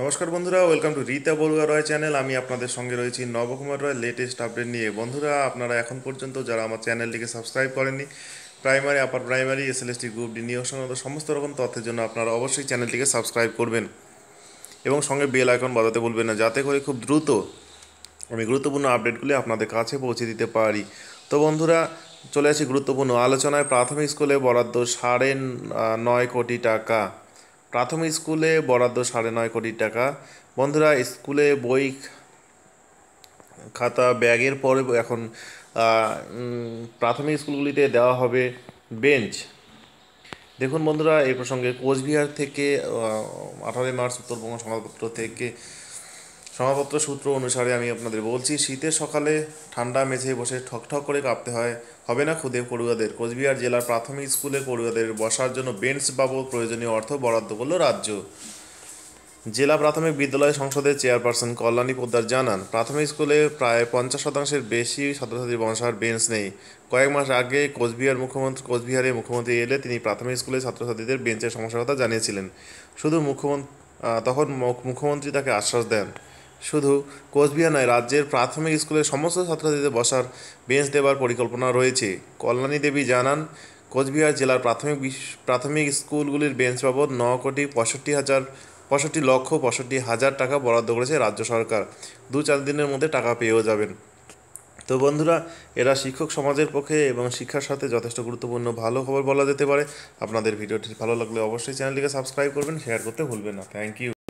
নমস্কার বন্ধুরা welcome to Rita Barua Roy channel আমি আপনাদের সঙ্গে রয়েছি নবকুমার রয় লেটেস্ট আপডেট নিয়ে বন্ধুরা আপনারা এখন পর্যন্ত যারা আমার চ্যানেলটিকে সাবস্ক্রাইব করেননি primary upper primary SLST group D নিয়োগ সমস্ত রকম তথ্যের জন্য আপনারা অবশ্যই চ্যানেলটিকে সাবস্ক্রাইব করবেন এবং সঙ্গে বেল আইকন বাজাতে বলবেন না যাতে করে খুব দ্রুত আমি গুরুত্বপূর্ণ আপডেটগুলি আপনাদের কাছে পৌঁছে দিতে পারি তো বন্ধুরা চলে আসি গুরুত্বপূর্ণ আলোচনায় প্রাথমিক স্কুলে বরাদ্দ সাড়ে নয় কোটি টাকা প্রাথমিক স্কুলে বরাদ্দ সাড়ে নয় কোটি টাকা বন্ধুরা স্কুলে বই খাতা ব্যাগের পরে এখন প্রাথমিক স্কুলগুলিতে দেওয়া হবে বেঞ্চ দেখুন বন্ধুরা এই প্রসঙ্গে কোচবিহার থেকে আঠারোই মার্চ উত্তরবঙ্গ সংবাদপত্র থেকে সমাপত্র সূত্র অনুসারে আমি আপনাদের বলছি শীতের সকালে ঠান্ডা মেঝে বসে ঠকঠক করে কাঁপতে হয় হবে না খুদে পড়ুয়াদের কোচবিহার জেলার প্রাথমিক স্কুলে পড়ুয়াদের বসার জন্য বেঞ্চ বাবদ প্রয়োজনীয় অর্থ বরাদ্দ করল রাজ্য জেলা প্রাথমিক বিদ্যালয় সংসদের চেয়ারপারসন কল্যাণী পোদ্দার জানান প্রাথমিক স্কুলে প্রায় পঞ্চাশ শতাংশের বেশি ছাত্রছাত্রী বসার বেঞ্চ নেই কয়েক মাস আগে কোচবিহার মুখ্যমন্ত্রী কোচবিহারে মুখ্যমন্ত্রী এলে তিনি প্রাথমিক স্কুলে ছাত্রছাত্রীদের বেঞ্চের সমস্যার কথা জানিয়েছিলেন শুধু মুখ্যমন্ত্রী তখন মুখ্যমন্ত্রী তাকে আশ্বাস দেন শুধু কোচবিহার নয় রাজ্যের প্রাথমিক স্কুলের সমস্ত ছাত্রছাত্রীদের বসার বেঞ্চ দেওয়ার পরিকল্পনা রয়েছে কল্যাণী দেবী জানান কোচবিহার জেলার প্রাথমিক প্রাথমিক স্কুলগুলির বেঞ্চ বাবদ ন কোটি পঁয়ষট্টি হাজার পঁয়ষট্টি লক্ষ পঁয়ষট্টি হাজার টাকা বরাদ্দ করেছে রাজ্য সরকার দু চার দিনের মধ্যে টাকা পেয়েও যাবেন তো বন্ধুরা এরা শিক্ষক সমাজের পক্ষে এবং শিক্ষার সাথে যথেষ্ট গুরুত্বপূর্ণ ভালো খবর বলা যেতে পারে আপনাদের ভিডিওটি ভালো লাগলে অবশ্যই চ্যানেলটিকে সাবস্ক্রাইব করবেন শেয়ার করতে ভুলবেন না থ্যাংক ইউ